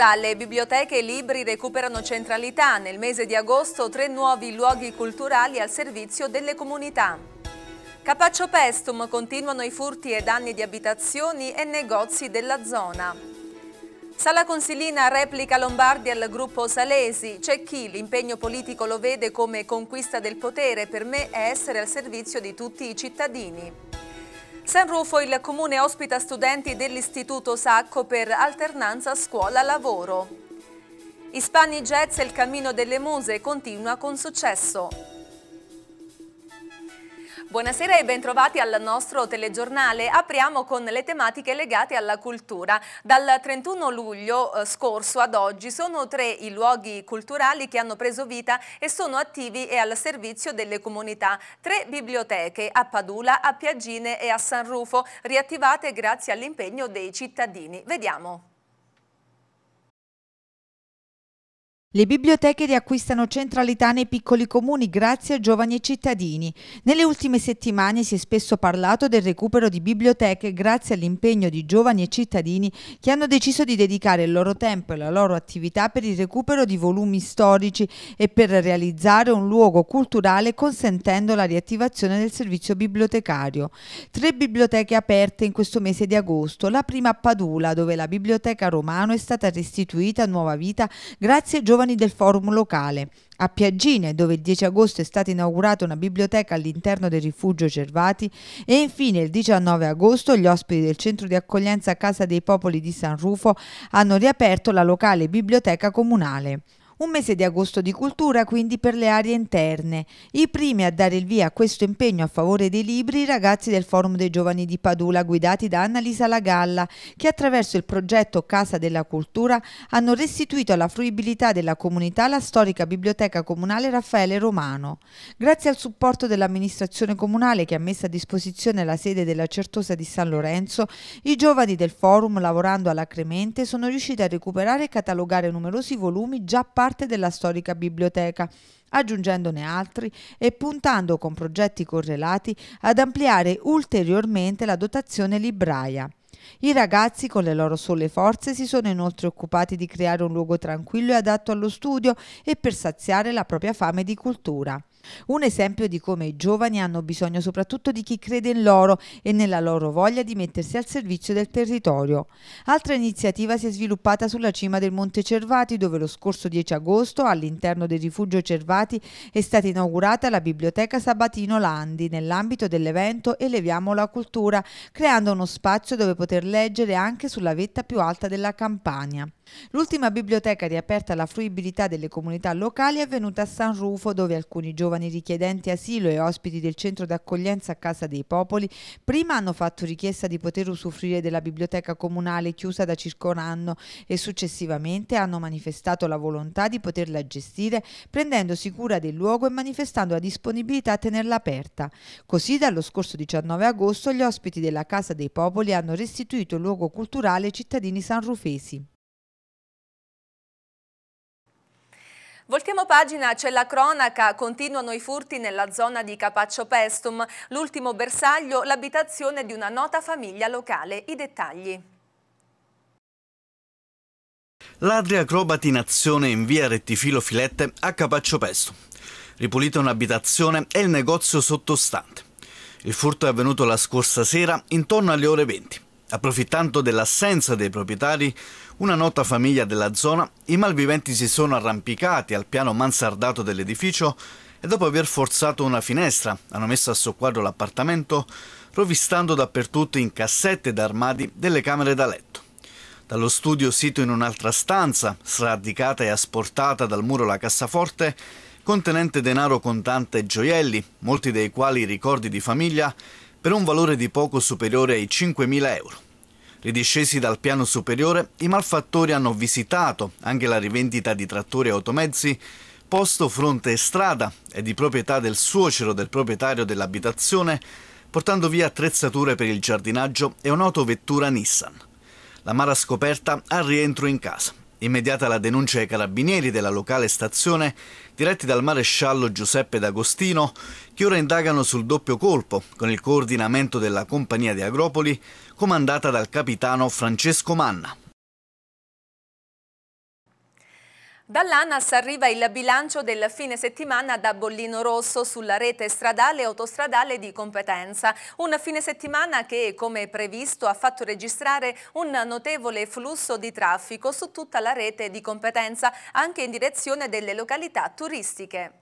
cultura, le biblioteche e i libri recuperano centralità. Nel mese di agosto tre nuovi luoghi culturali al servizio delle comunità. Capaccio Pestum continuano i furti e danni di abitazioni e negozi della zona. Sala Consilina replica Lombardi al gruppo Salesi. C'è chi l'impegno politico lo vede come conquista del potere, per me è essere al servizio di tutti i cittadini. San Rufo, il comune ospita studenti dell'Istituto Sacco per alternanza scuola-lavoro. Ispani Jazz e il cammino delle muse continua con successo. Buonasera e bentrovati al nostro telegiornale. Apriamo con le tematiche legate alla cultura. Dal 31 luglio eh, scorso ad oggi sono tre i luoghi culturali che hanno preso vita e sono attivi e al servizio delle comunità. Tre biblioteche a Padula, a Piaggine e a San Rufo, riattivate grazie all'impegno dei cittadini. Vediamo. Le biblioteche riacquistano centralità nei piccoli comuni grazie a giovani cittadini. Nelle ultime settimane si è spesso parlato del recupero di biblioteche grazie all'impegno di giovani e cittadini che hanno deciso di dedicare il loro tempo e la loro attività per il recupero di volumi storici e per realizzare un luogo culturale consentendo la riattivazione del servizio bibliotecario. Tre biblioteche aperte in questo mese di agosto, la prima a Padula dove la biblioteca Romano è stata restituita a nuova vita grazie ai giovani giovani del forum locale. A Piaggine, dove il 10 agosto è stata inaugurata una biblioteca all'interno del rifugio Cervati e infine il 19 agosto gli ospiti del centro di accoglienza Casa dei Popoli di San Rufo hanno riaperto la locale biblioteca comunale. Un mese di agosto di cultura quindi per le aree interne. I primi a dare il via a questo impegno a favore dei libri i ragazzi del Forum dei Giovani di Padula guidati da Annalisa Lagalla che attraverso il progetto Casa della Cultura hanno restituito alla fruibilità della comunità la storica biblioteca comunale Raffaele Romano. Grazie al supporto dell'amministrazione comunale che ha messo a disposizione la sede della Certosa di San Lorenzo, i giovani del Forum lavorando alacremente sono riusciti a recuperare e catalogare numerosi volumi già parte parte della storica biblioteca, aggiungendone altri e puntando con progetti correlati ad ampliare ulteriormente la dotazione libraia. I ragazzi con le loro sole forze si sono inoltre occupati di creare un luogo tranquillo e adatto allo studio e per saziare la propria fame di cultura. Un esempio di come i giovani hanno bisogno soprattutto di chi crede in loro e nella loro voglia di mettersi al servizio del territorio. Altra iniziativa si è sviluppata sulla cima del Monte Cervati, dove lo scorso 10 agosto, all'interno del rifugio Cervati, è stata inaugurata la biblioteca Sabatino Landi nell'ambito dell'evento Eleviamo la cultura, creando uno spazio dove poter leggere anche sulla vetta più alta della campagna. L'ultima biblioteca riaperta alla fruibilità delle comunità locali è avvenuta a San Rufo, dove alcuni giovani giovani richiedenti asilo e ospiti del centro d'accoglienza a Casa dei Popoli prima hanno fatto richiesta di poter usufruire della biblioteca comunale chiusa da circa un anno e successivamente hanno manifestato la volontà di poterla gestire prendendosi cura del luogo e manifestando la disponibilità a tenerla aperta. Così dallo scorso 19 agosto gli ospiti della Casa dei Popoli hanno restituito il luogo culturale ai cittadini sanrufesi. Voltiamo pagina, c'è la cronaca, continuano i furti nella zona di Capaccio Pestum. L'ultimo bersaglio, l'abitazione di una nota famiglia locale. I dettagli. Ladri acrobati in azione in via Rettifilo Filette a Capaccio Pestum. Ripulita un'abitazione e il negozio sottostante. Il furto è avvenuto la scorsa sera intorno alle ore 20. Approfittando dell'assenza dei proprietari, una nota famiglia della zona, i malviventi si sono arrampicati al piano mansardato dell'edificio e dopo aver forzato una finestra hanno messo a soqquadro l'appartamento, rovistando dappertutto in cassette ed armadi delle camere da letto. Dallo studio sito in un'altra stanza, sradicata e asportata dal muro la cassaforte, contenente denaro contante e gioielli, molti dei quali ricordi di famiglia, per un valore di poco superiore ai 5.000 euro. Ridiscesi dal piano superiore, i malfattori hanno visitato anche la rivendita di trattori e automezzi posto fronte e strada e di proprietà del suocero del proprietario dell'abitazione, portando via attrezzature per il giardinaggio e un'autovettura Nissan. La mara scoperta al rientro in casa. Immediata la denuncia ai carabinieri della locale stazione, diretti dal maresciallo Giuseppe D'Agostino, che ora indagano sul doppio colpo con il coordinamento della compagnia di Agropoli comandata dal capitano Francesco Manna. Dall'ANAS arriva il bilancio del fine settimana da bollino rosso sulla rete stradale e autostradale di competenza. Un fine settimana che, come previsto, ha fatto registrare un notevole flusso di traffico su tutta la rete di competenza, anche in direzione delle località turistiche.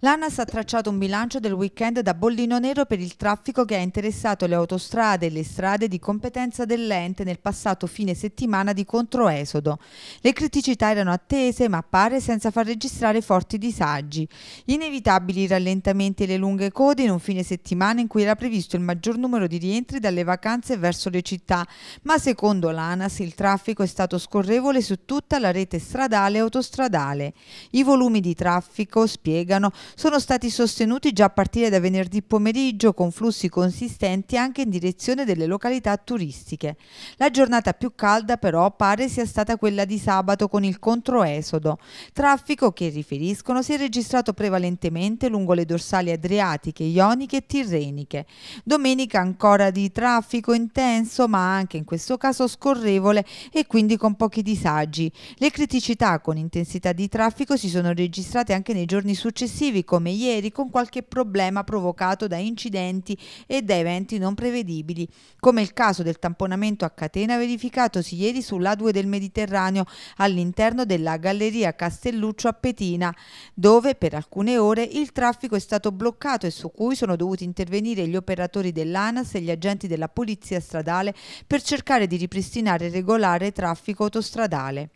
L'ANAS ha tracciato un bilancio del weekend da bollino nero per il traffico che ha interessato le autostrade e le strade di competenza dell'ente nel passato fine settimana di controesodo. Le criticità erano attese ma pare senza far registrare forti disagi. Gli inevitabili rallentamenti e le lunghe code in un fine settimana in cui era previsto il maggior numero di rientri dalle vacanze verso le città, ma secondo l'ANAS il traffico è stato scorrevole su tutta la rete stradale e autostradale. I volumi di traffico, spiegano, sono stati sostenuti già a partire da venerdì pomeriggio con flussi consistenti anche in direzione delle località turistiche. La giornata più calda però pare sia stata quella di sabato con il controesodo, traffico che riferiscono si è registrato prevalentemente lungo le dorsali adriatiche, ioniche e tirreniche. Domenica ancora di traffico intenso ma anche in questo caso scorrevole e quindi con pochi disagi. Le criticità con intensità di traffico si sono registrate anche nei giorni successivi successivi come ieri con qualche problema provocato da incidenti e da eventi non prevedibili, come il caso del tamponamento a catena verificatosi ieri sull'A2 del Mediterraneo all'interno della galleria Castelluccio a Petina, dove per alcune ore il traffico è stato bloccato e su cui sono dovuti intervenire gli operatori dell'ANAS e gli agenti della Polizia Stradale per cercare di ripristinare il regolare traffico autostradale.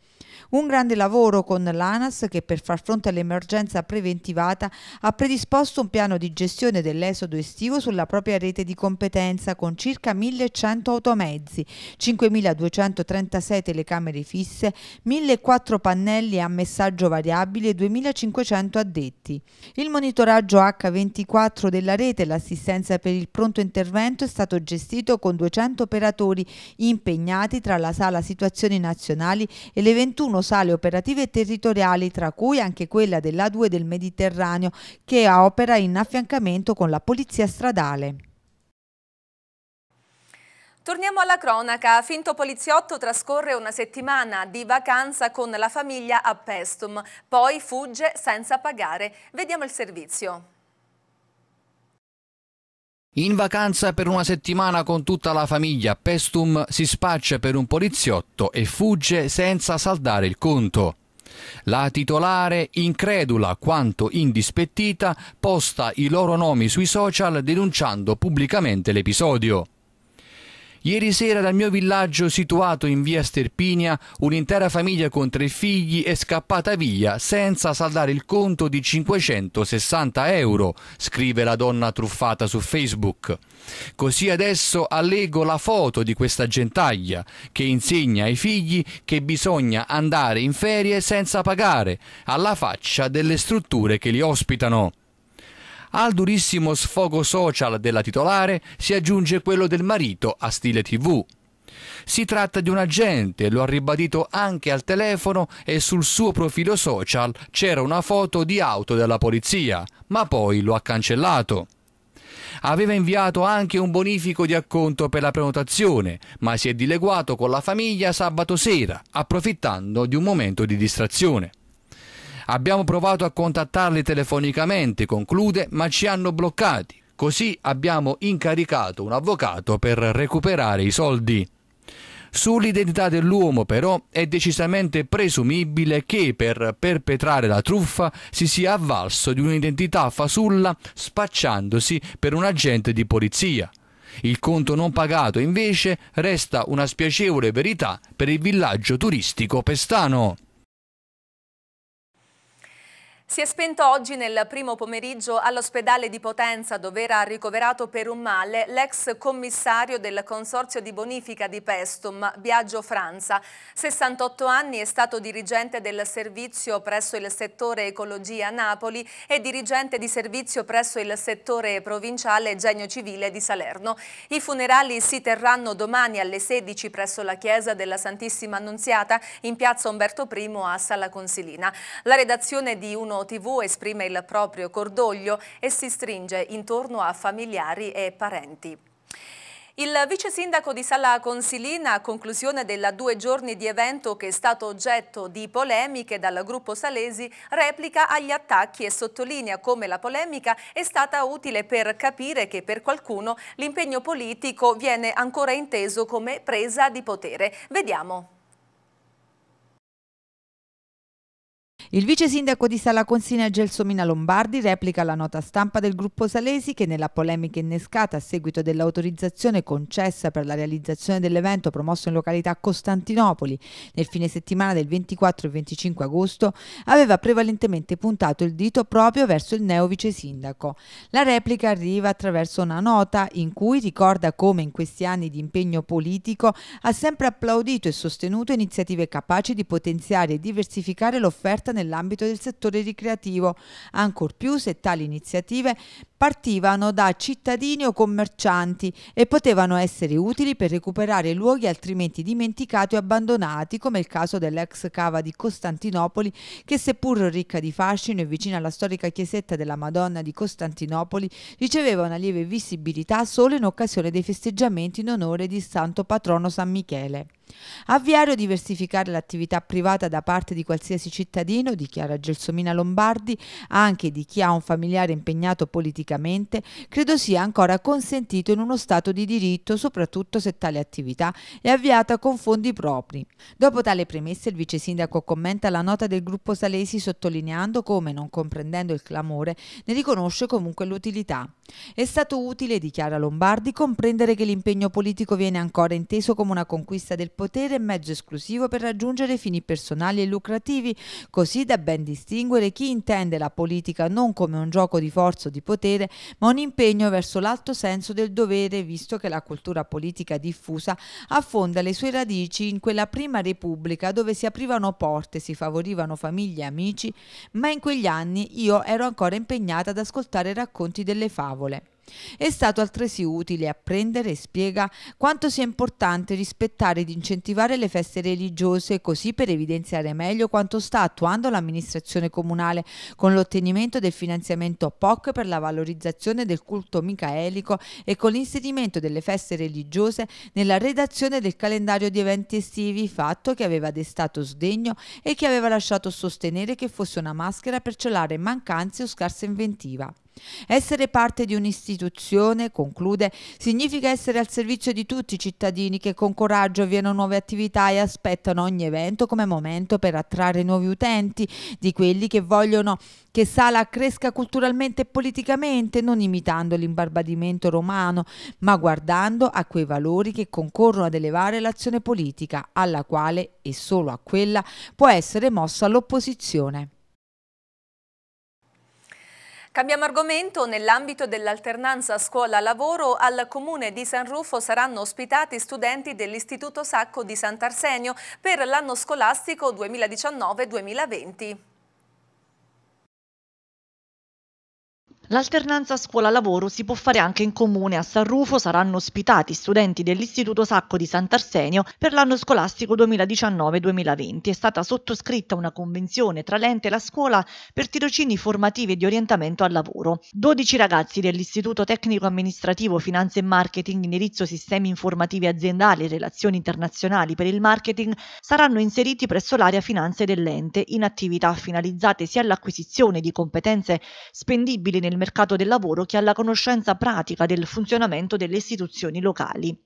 Un grande lavoro con l'ANAS che per far fronte all'emergenza preventivata ha predisposto un piano di gestione dell'esodo estivo sulla propria rete di competenza con circa 1100 automezzi, 5236 telecamere fisse, 1004 pannelli a messaggio variabile e 2500 addetti. Il monitoraggio H24 della rete e l'assistenza per il pronto intervento è stato gestito con 200 operatori impegnati tra la sala situazioni nazionali e le 21 21 sale operative territoriali, tra cui anche quella dell'A2 del Mediterraneo, che opera in affiancamento con la Polizia Stradale. Torniamo alla cronaca. Finto poliziotto trascorre una settimana di vacanza con la famiglia a Pestum, poi fugge senza pagare. Vediamo il servizio. In vacanza per una settimana con tutta la famiglia, Pestum si spaccia per un poliziotto e fugge senza saldare il conto. La titolare, incredula quanto indispettita, posta i loro nomi sui social denunciando pubblicamente l'episodio. Ieri sera dal mio villaggio situato in via Sterpinia, un'intera famiglia con tre figli è scappata via senza saldare il conto di 560 euro, scrive la donna truffata su Facebook. Così adesso allego la foto di questa gentaglia che insegna ai figli che bisogna andare in ferie senza pagare, alla faccia delle strutture che li ospitano. Al durissimo sfogo social della titolare si aggiunge quello del marito a stile tv. Si tratta di un agente, lo ha ribadito anche al telefono e sul suo profilo social c'era una foto di auto della polizia, ma poi lo ha cancellato. Aveva inviato anche un bonifico di acconto per la prenotazione, ma si è dileguato con la famiglia sabato sera, approfittando di un momento di distrazione. Abbiamo provato a contattarli telefonicamente, conclude, ma ci hanno bloccati. Così abbiamo incaricato un avvocato per recuperare i soldi. Sull'identità dell'uomo però è decisamente presumibile che per perpetrare la truffa si sia avvalso di un'identità fasulla spacciandosi per un agente di polizia. Il conto non pagato invece resta una spiacevole verità per il villaggio turistico pestano. Si è spento oggi nel primo pomeriggio all'ospedale di Potenza dove era ricoverato per un male l'ex commissario del Consorzio di Bonifica di Pestum, Biagio Franza. 68 anni è stato dirigente del servizio presso il settore Ecologia Napoli e dirigente di servizio presso il settore provinciale Genio Civile di Salerno. I funerali si terranno domani alle 16 presso la chiesa della Santissima Annunziata in piazza Umberto I a Sala Consilina. La redazione di uno 1 TV esprime il proprio cordoglio e si stringe intorno a familiari e parenti. Il vice sindaco di Sala Consilina, a conclusione della due giorni di evento che è stato oggetto di polemiche dal gruppo Salesi, replica agli attacchi e sottolinea come la polemica è stata utile per capire che per qualcuno l'impegno politico viene ancora inteso come presa di potere. Vediamo. Il vice sindaco di Sala Consina Gelsomina Lombardi replica la nota stampa del gruppo Salesi che nella polemica innescata a seguito dell'autorizzazione concessa per la realizzazione dell'evento promosso in località Costantinopoli nel fine settimana del 24 e 25 agosto aveva prevalentemente puntato il dito proprio verso il neo vice sindaco. La replica arriva attraverso una nota in cui ricorda come in questi anni di impegno politico ha sempre applaudito e sostenuto iniziative capaci di potenziare e diversificare l'offerta nell'ambito del settore ricreativo, ancor più se tali iniziative partivano da cittadini o commercianti e potevano essere utili per recuperare luoghi altrimenti dimenticati o abbandonati, come il caso dell'ex cava di Costantinopoli, che seppur ricca di fascino e vicina alla storica chiesetta della Madonna di Costantinopoli, riceveva una lieve visibilità solo in occasione dei festeggiamenti in onore di Santo Patrono San Michele. Avviare o diversificare l'attività privata da parte di qualsiasi cittadino, dichiara Gelsomina Lombardi, anche di chi ha un familiare impegnato politicamente giuridicamente, credo sia ancora consentito in uno Stato di diritto, soprattutto se tale attività è avviata con fondi propri. Dopo tale premessa il vice sindaco commenta la nota del gruppo Salesi sottolineando come, non comprendendo il clamore, ne riconosce comunque l'utilità. È stato utile, dichiara Lombardi, comprendere che l'impegno politico viene ancora inteso come una conquista del potere e mezzo esclusivo per raggiungere fini personali e lucrativi, così da ben distinguere chi intende la politica non come un gioco di forza o di potere, ma un impegno verso l'alto senso del dovere, visto che la cultura politica diffusa affonda le sue radici in quella prima repubblica dove si aprivano porte, si favorivano famiglie e amici, ma in quegli anni io ero ancora impegnata ad ascoltare racconti delle favole tavole. È stato altresì utile apprendere e spiega quanto sia importante rispettare ed incentivare le feste religiose così per evidenziare meglio quanto sta attuando l'amministrazione comunale con l'ottenimento del finanziamento POC per la valorizzazione del culto micaelico e con l'inserimento delle feste religiose nella redazione del calendario di eventi estivi, fatto che aveva destato sdegno e che aveva lasciato sostenere che fosse una maschera per celare mancanze o scarsa inventiva. Essere parte di un'istituzione, conclude, significa essere al servizio di tutti i cittadini che con coraggio avviano nuove attività e aspettano ogni evento come momento per attrarre nuovi utenti, di quelli che vogliono che Sala cresca culturalmente e politicamente, non imitando l'imbarbadimento romano, ma guardando a quei valori che concorrono ad elevare l'azione politica, alla quale e solo a quella può essere mossa l'opposizione. Cambiamo argomento, nell'ambito dell'alternanza scuola-lavoro al Comune di San Rufo saranno ospitati studenti dell'Istituto Sacco di Sant'Arsenio per l'anno scolastico 2019-2020. L'alternanza scuola-lavoro si può fare anche in comune. A San Rufo saranno ospitati studenti dell'Istituto Sacco di Sant'Arsenio per l'anno scolastico 2019-2020. È stata sottoscritta una convenzione tra l'ente e la scuola per tirocini formativi di orientamento al lavoro. 12 ragazzi dell'Istituto Tecnico Amministrativo Finanze e Marketing Indirizzo Sistemi Informativi Aziendali e Relazioni Internazionali per il Marketing saranno inseriti presso l'area finanze dell'ente in attività finalizzate sia all'acquisizione di competenze spendibili nel nel mercato del lavoro che alla conoscenza pratica del funzionamento delle istituzioni locali.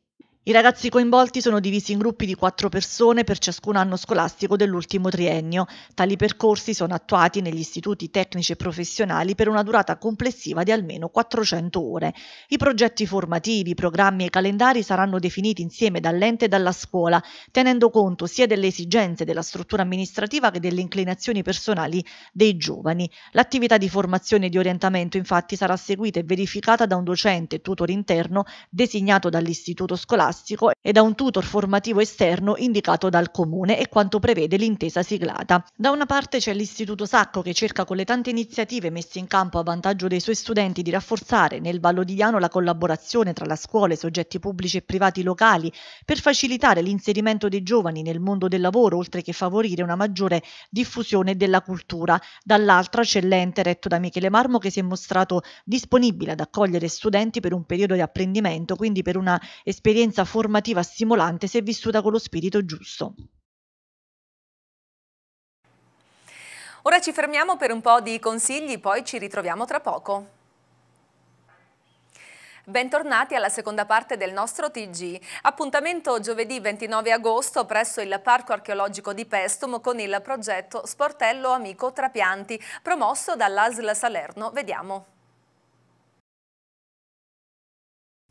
I ragazzi coinvolti sono divisi in gruppi di quattro persone per ciascun anno scolastico dell'ultimo triennio. Tali percorsi sono attuati negli istituti tecnici e professionali per una durata complessiva di almeno 400 ore. I progetti formativi, programmi e calendari saranno definiti insieme dall'ente e dalla scuola, tenendo conto sia delle esigenze della struttura amministrativa che delle inclinazioni personali dei giovani. L'attività di formazione e di orientamento infatti sarà seguita e verificata da un docente tutor interno designato dall'istituto scolastico scolastico e da un tutor formativo esterno indicato dal comune e quanto prevede l'intesa siglata. Da una parte c'è l'Istituto Sacco che cerca con le tante iniziative messe in campo a vantaggio dei suoi studenti di rafforzare nel Vallodiano la collaborazione tra la scuola e soggetti pubblici e privati locali per facilitare l'inserimento dei giovani nel mondo del lavoro oltre che favorire una maggiore diffusione della cultura. Dall'altra c'è l'ente retto da Michele Marmo che si è mostrato disponibile ad accogliere studenti per un periodo di apprendimento, quindi per una esperienza esperienza formativa stimolante se vissuta con lo spirito giusto. Ora ci fermiamo per un po' di consigli, poi ci ritroviamo tra poco. Bentornati alla seconda parte del nostro TG. Appuntamento giovedì 29 agosto presso il Parco Archeologico di Pestum con il progetto Sportello Amico Trapianti, promosso dall'ASL Salerno. Vediamo.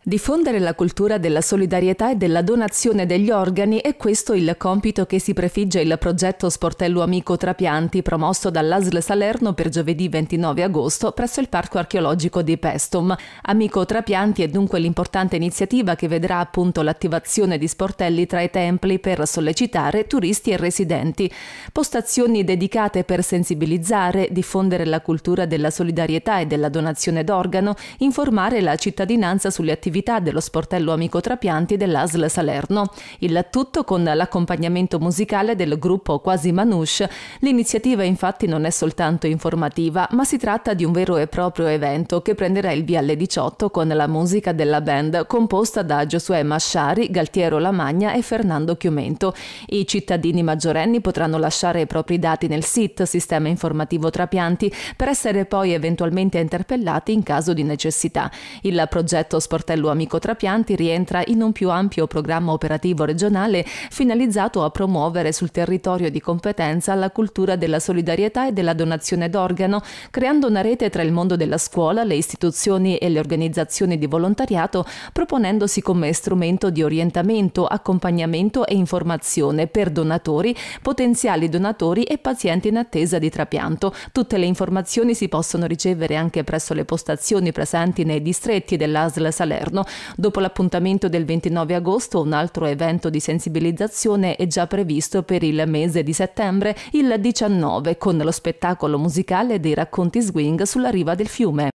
Diffondere la cultura della solidarietà e della donazione degli organi è questo il compito che si prefigge il progetto Sportello Amico Trapianti promosso dall'ASL Salerno per giovedì 29 agosto presso il Parco Archeologico di Pestum. Amico Trapianti è dunque l'importante iniziativa che vedrà appunto l'attivazione di sportelli tra i templi per sollecitare turisti e residenti. Postazioni dedicate per sensibilizzare, diffondere la cultura della solidarietà e della donazione d'organo, informare la cittadinanza sulle attività attività dello sportello Amico Trapianti dell'ASL Salerno. Il tutto con l'accompagnamento musicale del gruppo Quasi Manouche. L'iniziativa infatti non è soltanto informativa, ma si tratta di un vero e proprio evento che prenderà il via alle 18 con la musica della band composta da Giosuè Masciari, Galtiero Lamagna e Fernando Chiumento. I cittadini maggiorenni potranno lasciare i propri dati nel SIT, Sistema Informativo Trapianti, per essere poi eventualmente interpellati in caso di necessità. Il progetto Sportello modulo Amico Trapianti rientra in un più ampio programma operativo regionale finalizzato a promuovere sul territorio di competenza la cultura della solidarietà e della donazione d'organo, creando una rete tra il mondo della scuola, le istituzioni e le organizzazioni di volontariato, proponendosi come strumento di orientamento, accompagnamento e informazione per donatori, potenziali donatori e pazienti in attesa di trapianto. Tutte le informazioni si possono ricevere anche presso le postazioni presenti nei distretti dell'ASL Salerno governo. Dopo l'appuntamento del 29 agosto, un altro evento di sensibilizzazione è già previsto per il mese di settembre, il 19, con lo spettacolo musicale dei racconti swing sulla riva del fiume.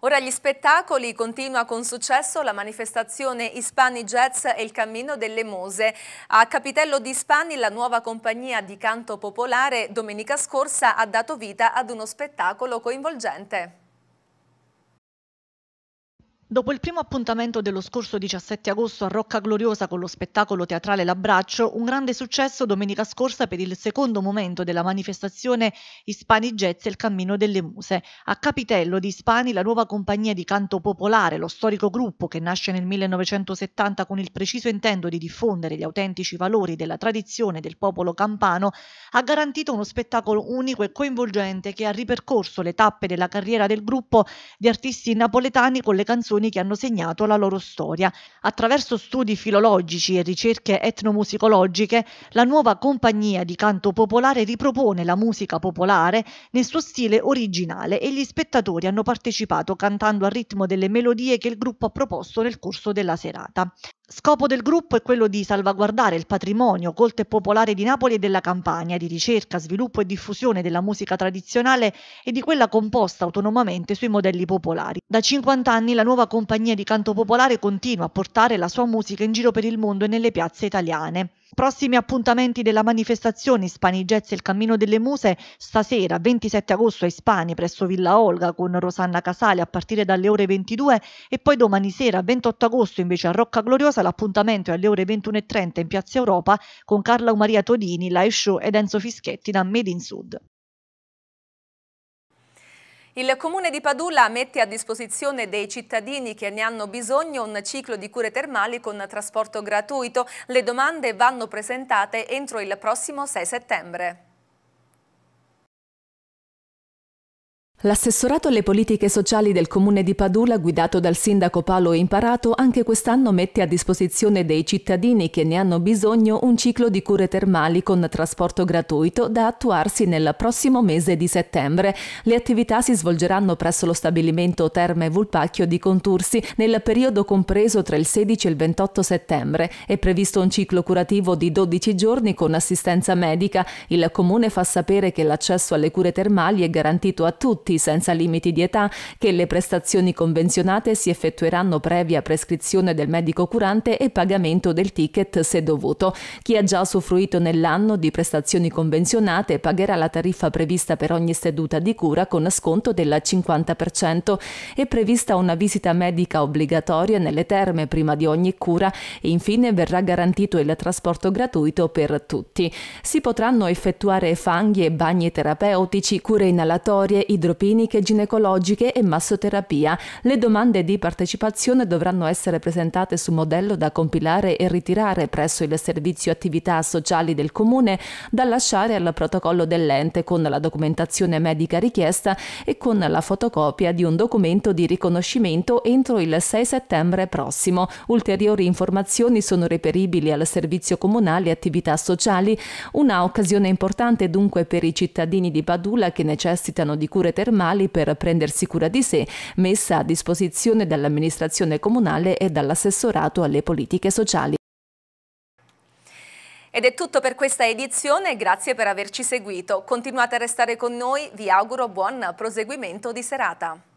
Ora gli spettacoli continua con successo la manifestazione Hispani Jazz e il Cammino delle Mose. A Capitello di Ispani la nuova compagnia di canto popolare domenica scorsa ha dato vita ad uno spettacolo coinvolgente. Dopo il primo appuntamento dello scorso 17 agosto a Rocca Gloriosa con lo spettacolo teatrale L'Abbraccio, un grande successo domenica scorsa per il secondo momento della manifestazione Ispani Jazz e il Cammino delle Muse. A Capitello di Ispani, la nuova compagnia di canto popolare, lo storico gruppo che nasce nel 1970 con il preciso intento di diffondere gli autentici valori della tradizione del popolo campano, ha garantito uno spettacolo unico e coinvolgente che ha ripercorso le tappe della carriera del gruppo di artisti napoletani con le canzoni canzoni che hanno segnato la loro storia. Attraverso studi filologici e ricerche etnomusicologiche, la nuova compagnia di canto popolare ripropone la musica popolare nel suo stile originale e gli spettatori hanno partecipato cantando al ritmo delle melodie che il gruppo ha proposto nel corso della serata. Scopo del gruppo è quello di salvaguardare il patrimonio colto e popolare di Napoli e della Campania, di ricerca, sviluppo e diffusione della musica tradizionale e di quella composta autonomamente sui modelli popolari. Da 50 anni la nuova compagnia di canto popolare continua a portare la sua musica in giro per il mondo e nelle piazze italiane. Prossimi appuntamenti della manifestazione Spani Jazz e il Cammino delle Muse stasera 27 agosto a Spani presso Villa Olga con Rosanna Casale a partire dalle ore 22 e poi domani sera 28 agosto invece a Rocca Gloriosa l'appuntamento è alle ore 21.30 in Piazza Europa con Carla Umaria Todini, live show ed Enzo Fischetti da Made in Sud. Il comune di Padula mette a disposizione dei cittadini che ne hanno bisogno un ciclo di cure termali con trasporto gratuito. Le domande vanno presentate entro il prossimo 6 settembre. L'assessorato alle politiche sociali del comune di Padula, guidato dal sindaco Paolo Imparato, anche quest'anno mette a disposizione dei cittadini che ne hanno bisogno un ciclo di cure termali con trasporto gratuito da attuarsi nel prossimo mese di settembre. Le attività si svolgeranno presso lo stabilimento Terme Vulpacchio di Contursi nel periodo compreso tra il 16 e il 28 settembre. È previsto un ciclo curativo di 12 giorni con assistenza medica. Il comune fa sapere che l'accesso alle cure termali è garantito a tutti adulti senza limiti di età che le prestazioni convenzionate si effettueranno previa prescrizione del medico curante e pagamento del ticket se dovuto. Chi ha già usufruito nell'anno di prestazioni convenzionate pagherà la tariffa prevista per ogni seduta di cura con sconto del 50%. È prevista una visita medica obbligatoria nelle terme prima di ogni cura e infine verrà garantito il trasporto gratuito per tutti. Si potranno effettuare fanghi e bagni terapeutici, cure inalatorie, idropiologiche cliniche ginecologiche e massoterapia. Le domande di partecipazione dovranno essere presentate su modello da compilare e ritirare presso il servizio attività sociali del comune, da lasciare al protocollo dell'ente con la documentazione medica richiesta e con la fotocopia di un documento di riconoscimento entro il 6 settembre prossimo. Ulteriori informazioni sono reperibili al servizio comunale attività sociali, una occasione importante dunque per i cittadini di Padula che necessitano di cure termali termali per prendersi cura di sé, messa a disposizione dall'amministrazione comunale e dall'assessorato alle politiche sociali. Ed è tutto per questa edizione, grazie per averci seguito. Continuate a restare con noi, vi auguro buon proseguimento di serata.